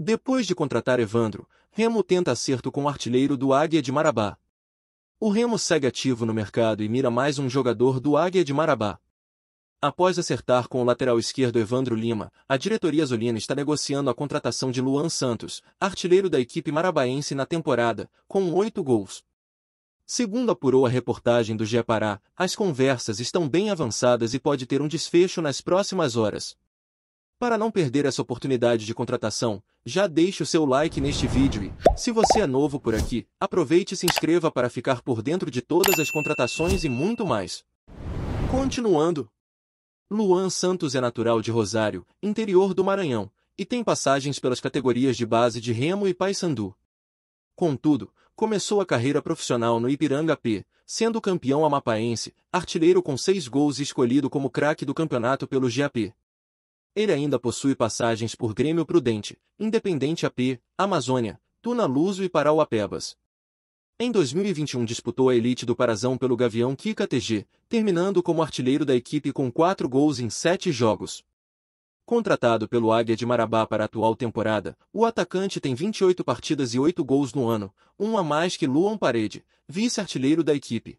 Depois de contratar Evandro, Remo tenta acerto com o artilheiro do Águia de Marabá. O Remo segue ativo no mercado e mira mais um jogador do Águia de Marabá. Após acertar com o lateral esquerdo Evandro Lima, a diretoria azulina está negociando a contratação de Luan Santos, artilheiro da equipe marabaense na temporada, com oito gols. Segundo apurou a reportagem do Gepará, as conversas estão bem avançadas e pode ter um desfecho nas próximas horas. Para não perder essa oportunidade de contratação, já deixe o seu like neste vídeo e, se você é novo por aqui, aproveite e se inscreva para ficar por dentro de todas as contratações e muito mais. Continuando. Luan Santos é natural de Rosário, interior do Maranhão, e tem passagens pelas categorias de base de Remo e Paysandu. Contudo, começou a carreira profissional no Ipiranga P, sendo campeão amapaense, artilheiro com seis gols e escolhido como craque do campeonato pelo GAP. Ele ainda possui passagens por Grêmio Prudente, Independente AP, Amazônia, Tuna Luso e Parauapebas. Em 2021 disputou a elite do Parazão pelo Gavião Kika TG, terminando como artilheiro da equipe com quatro gols em sete jogos. Contratado pelo Águia de Marabá para a atual temporada, o atacante tem 28 partidas e 8 gols no ano, um a mais que Luan Parede, vice-artilheiro da equipe.